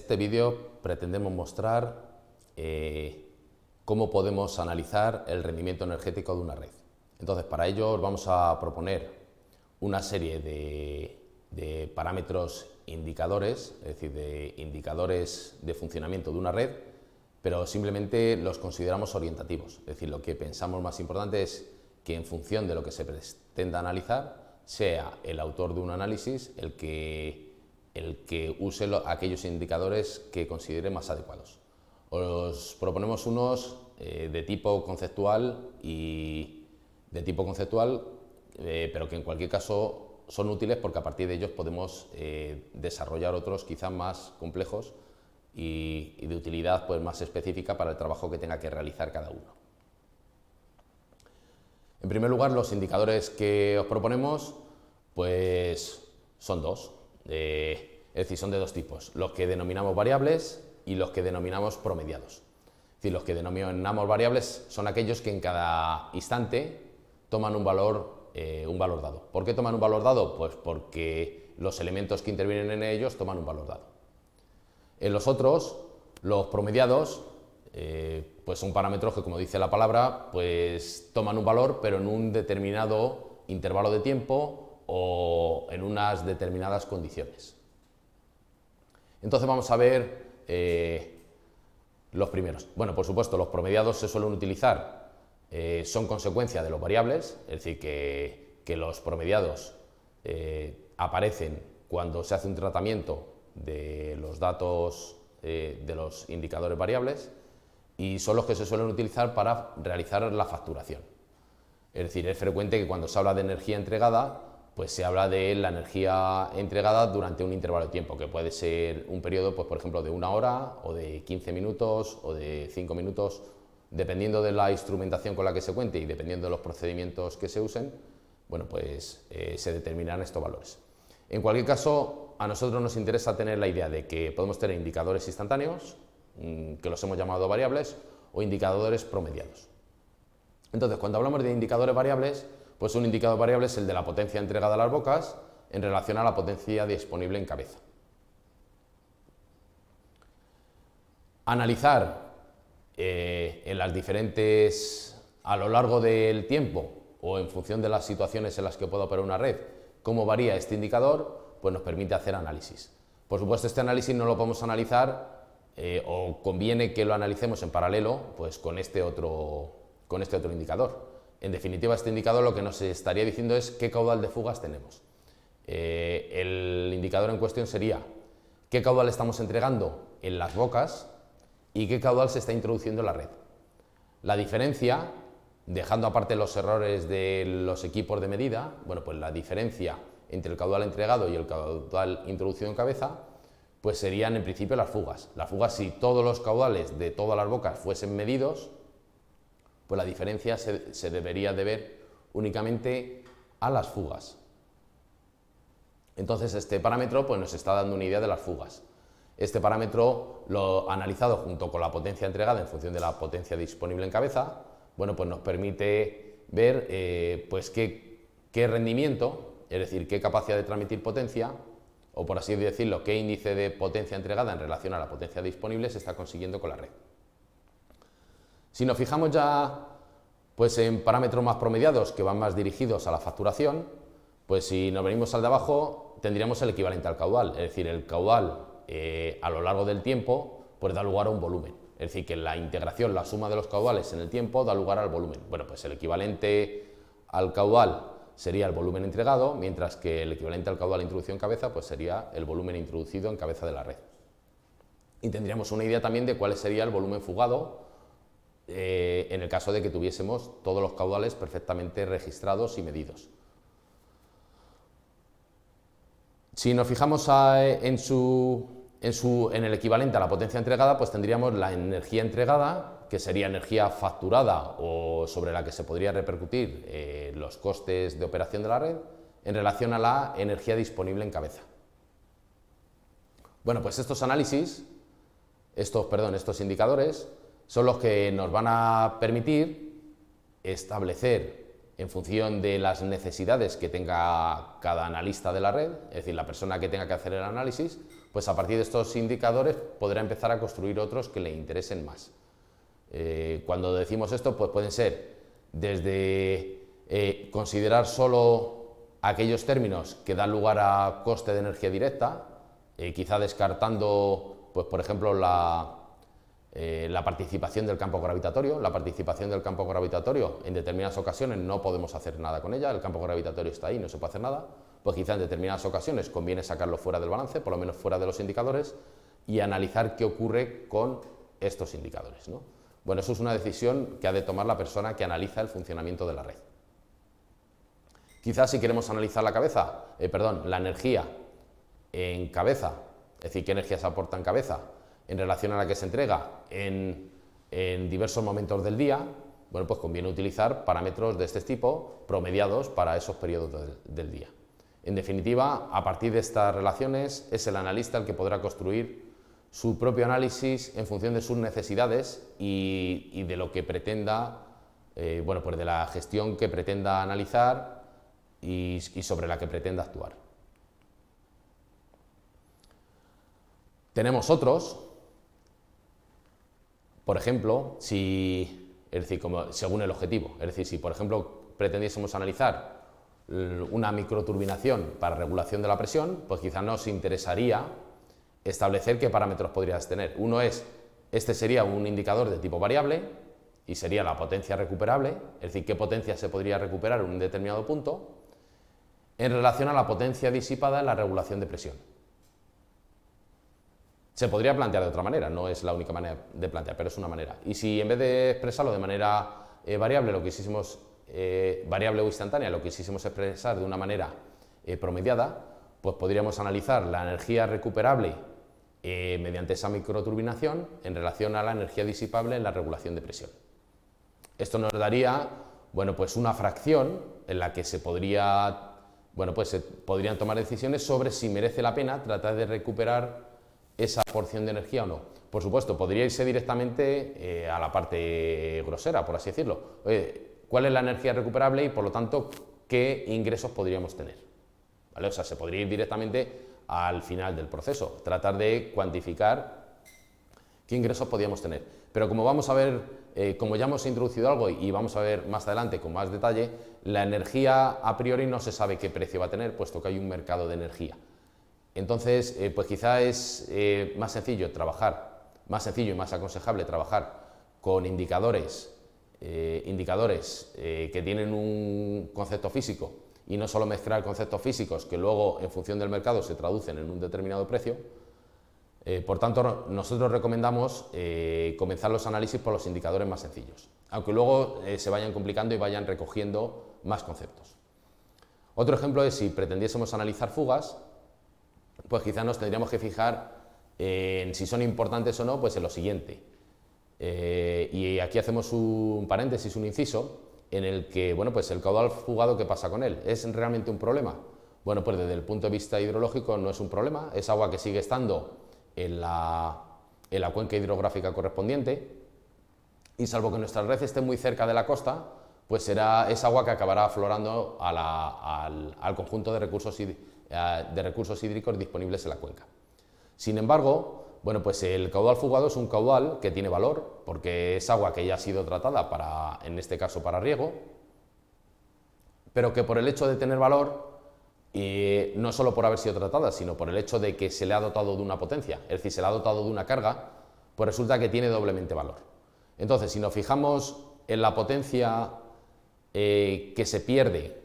este vídeo pretendemos mostrar eh, cómo podemos analizar el rendimiento energético de una red. Entonces, para ello vamos a proponer una serie de parámetros indicadores, es decir, de indicadores de funcionamiento de una red, pero simplemente los consideramos orientativos. Es decir, lo que pensamos más importante es que en función de lo que se pretenda analizar, sea el autor de un análisis el que el que use aquellos indicadores que considere más adecuados. Os proponemos unos eh, de tipo conceptual y de tipo conceptual, eh, pero que en cualquier caso son útiles porque a partir de ellos podemos eh, desarrollar otros quizás más complejos y, y, de utilidad pues, más específica para el trabajo que tenga que realizar cada uno. En primer lugar, los indicadores que os proponemos pues, son dos es decir, son de dos tipos, los que denominamos variables y los que denominamos promediados. Es decir, los que denominamos variables son aquellos que en cada instante toman un valor, eh, dado. ¿Por qué toman un valor dado? Pues porque los elementos que intervienen en ellos toman un valor dado. En los otros, los promediados, eh, pues son parámetros que, como dice la palabra, pues toman un valor, pero en un determinado intervalo de tiempo o en unas determinadas condiciones. Entonces vamos a ver eh, los primeros. Bueno, por supuesto, los promediados se suelen utilizar, eh, son consecuencia de los variables, es decir, que, los promediados eh, aparecen cuando se hace un tratamiento de los datos de los indicadores variables y son los que se suelen utilizar para realizar la facturación. Es decir, es frecuente que cuando se habla de energía entregada pues se habla de la energía entregada durante un intervalo de tiempo, que puede ser un periodo, pues, por ejemplo, de una hora o de 15 minutos o de 5 minutos, dependiendo de la instrumentación con la que se cuente y dependiendo de los procedimientos que se usen, bueno, pues eh, se determinarán estos valores. En cualquier caso, a nosotros nos interesa tener la idea de que podemos tener indicadores instantáneos, mm, que los hemos llamado variables, o indicadores promediados. Entonces, cuando hablamos de indicadores variables, pues un indicador variable es el de la potencia entregada a las bocas en relación a la potencia disponible en cabeza. Analizar eh, en las diferentes, a lo largo del tiempo o en función de las situaciones en las que pueda operar una red, cómo varía este indicador, pues nos permite hacer análisis. Por supuesto, este análisis no lo podemos analizar eh, o conviene que lo analicemos en paralelo pues con, este otro, con este otro indicador. En definitiva, este indicador lo que nos estaría diciendo es qué caudal de fugas tenemos. Eh, el indicador en cuestión sería qué caudal estamos entregando en las bocas y qué caudal se está introduciendo en la red. La diferencia, dejando aparte los errores de los equipos de medida, bueno, pues la diferencia entre el caudal entregado y el caudal introducido en cabeza, pues serían en principio las fugas. Las fugas, si todos los caudales de todas las bocas fuesen medidos, pues la diferencia se, debería debería ver únicamente a las fugas. Entonces este parámetro pues, nos está dando una idea de las fugas. Este parámetro lo analizado junto con la potencia entregada en función de la potencia disponible en cabeza, bueno, pues nos permite ver eh, pues qué, qué rendimiento, es decir, qué capacidad de transmitir potencia, o por así decirlo, qué índice de potencia entregada en relación a la potencia disponible se está consiguiendo con la red. Si nos fijamos ya pues en parámetros más promediados que van más dirigidos a la facturación, pues si nos venimos al de abajo tendríamos el equivalente al caudal, es decir, el caudal eh, a lo largo del tiempo pues da lugar a un volumen, es decir, que la integración, la suma de los caudales en el tiempo da lugar al volumen. Bueno, pues el equivalente al caudal sería el volumen entregado, mientras que el equivalente al caudal introducido en cabeza pues sería el volumen introducido en cabeza de la red. Y tendríamos una idea también de cuál sería el volumen fugado eh, en el caso de que tuviésemos todos los caudales perfectamente registrados y medidos. Si nos fijamos eh, en, el equivalente a la potencia entregada, pues tendríamos la energía entregada, que sería energía facturada o sobre la que se podría repercutir eh, los costes de operación de la red, en relación a la energía disponible en cabeza. Bueno, pues estos análisis, estos, perdón, estos indicadores, son los que nos van a permitir establecer en función de las necesidades que tenga cada analista de la red, es decir, la persona que tenga que hacer el análisis, pues a partir de estos indicadores podrá empezar a construir otros que le interesen más. Eh, cuando decimos esto, pues pueden ser desde eh, considerar solo aquellos términos que dan lugar a coste de energía directa, eh, quizá descartando, pues por ejemplo, la, eh, la participación del campo gravitatorio. La participación del campo gravitatorio en determinadas ocasiones no podemos hacer nada con ella, el campo gravitatorio está ahí, no se puede hacer nada. Pues quizá en determinadas ocasiones conviene sacarlo fuera del balance, por lo menos fuera de los indicadores, y analizar qué ocurre con estos indicadores. Bueno, eso es una decisión que ha de tomar la persona que analiza el funcionamiento de la red. Quizás si queremos analizar la cabeza, eh, perdón, la energía en cabeza, es decir, qué energía se aporta en cabeza, en relación a la que se entrega en, diversos momentos del día, bueno, pues conviene utilizar parámetros de este tipo promediados para esos periodos del, día. En definitiva, a partir de estas relaciones es el analista el que podrá construir su propio análisis en función de sus necesidades y, de lo que pretenda, eh, bueno, pues de la gestión que pretenda analizar y sobre la que pretenda actuar. Tenemos otros, por ejemplo, si, según el objetivo, es decir, si por ejemplo pretendiésemos analizar una microturbinación para regulación de la presión, pues quizá nos interesaría establecer qué parámetros podrías tener. Uno es, este sería un indicador de tipo variable y sería la potencia recuperable, es decir, qué potencia se podría recuperar en un determinado punto, en relación a la potencia disipada en la regulación de presión. Se podría plantear de otra manera, no es la única manera de plantear, pero es una manera. Y si en vez de expresarlo de manera eh, variable, lo que hicimos, eh, variable o instantánea, lo que hicimos expresar de una manera eh, promediada, pues podríamos analizar la energía recuperable mediante esa microturbinación en relación a la energía disipable en la regulación de presión. Esto nos daría, bueno, pues una fracción en la que se podría, bueno, pues se podrían tomar decisiones sobre si merece la pena tratar de recuperar esa porción de energía o no. Por supuesto, podría irse directamente eh, a la parte grosera, por así decirlo. ¿Cuál es la energía recuperable y, por lo tanto, qué ingresos podríamos tener? O sea, se podría ir directamente al final del proceso, tratar de cuantificar qué ingresos podríamos tener. Pero como vamos a ver, eh, como ya hemos introducido algo y vamos a ver más adelante con más detalle, la energía a priori no se sabe qué precio va a tener, puesto que hay un mercado de energía. Entonces, eh, pues quizá es eh, más sencillo trabajar, más sencillo y más aconsejable trabajar con indicadores, eh, indicadores que tienen un concepto físico y no solo mezclar conceptos físicos que luego en función del mercado se traducen en un determinado precio. por tanto, nosotros recomendamos comenzar los análisis por los indicadores más sencillos, aunque luego se vayan complicando y vayan recogiendo más conceptos. Otro ejemplo es si pretendiésemos analizar fugas, pues quizás nos tendríamos que fijar en eh, si son importantes o no, pues en lo siguiente. Eh, y aquí hacemos un paréntesis, un inciso, en el que, bueno, pues el caudal fugado, ¿qué pasa con él? ¿Es realmente un problema? Bueno, pues desde el punto de vista hidrológico no es un problema, es agua que sigue estando en la, en la cuenca hidrográfica correspondiente, y salvo que nuestra red esté muy cerca de la costa, pues será esa agua que acabará aflorando al, conjunto de recursos eh, de recursos hídricos disponibles en la cuenca. Sin embargo, bueno, pues el caudal fugado es un caudal que tiene valor porque es agua que ya ha sido tratada para, en este caso, para riego, pero que por el hecho de tener valor, y no solo por haber sido tratada, sino por el hecho de que se le ha dotado de una potencia, es decir, se le ha dotado de una carga, pues resulta que tiene doblemente valor. Entonces, si nos fijamos en la potencia eh, que se pierde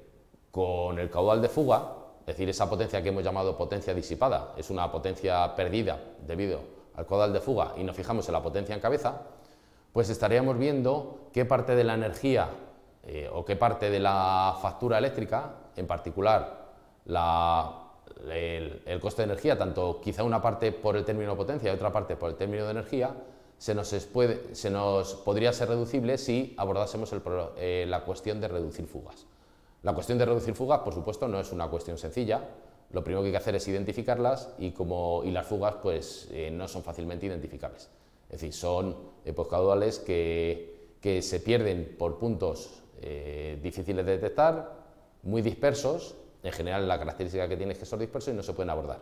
con el caudal de fuga, es decir, esa potencia que hemos llamado potencia disipada es una potencia perdida debido al caudal de fuga y nos fijamos en la potencia en cabeza, pues estaríamos viendo qué parte de la energía eh, o qué parte de la factura eléctrica, en particular el, coste de energía, tanto quizá una parte por el término potencia y otra parte por el término de energía, se nos, podría ser reducible si abordásemos eh, la cuestión de reducir fugas. La cuestión de reducir fugas, por supuesto, no es una cuestión sencilla. Lo primero que hay que hacer es identificarlas y, como, y las fugas pues, eh, no son fácilmente identificables. Es decir, son eposcaudales caudales que, que, se pierden por puntos eh, difíciles de detectar, muy dispersos. En general, la característica que tiene es que son dispersos y no se pueden abordar.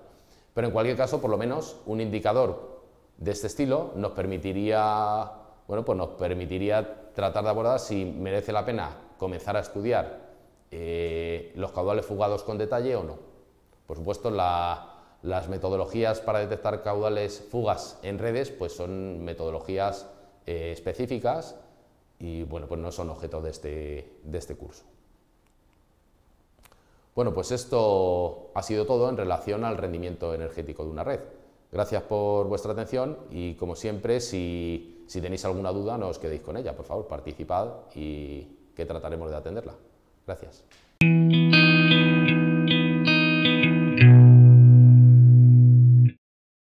Pero en cualquier caso, por lo menos, un indicador de este estilo nos permitiría, bueno, pues nos permitiría tratar de abordar si merece la pena comenzar a estudiar eh, los caudales fugados con detalle o no. Por supuesto, las metodologías para detectar caudales fugas en redes pues son metodologías eh, específicas y bueno, pues no son objeto de este, de este curso. Bueno, pues esto ha sido todo en relación al rendimiento energético de una red. Gracias por vuestra atención y como siempre, si, si tenéis alguna duda, no os quedéis con ella, por favor, participad y que trataremos de atenderla. Gracias.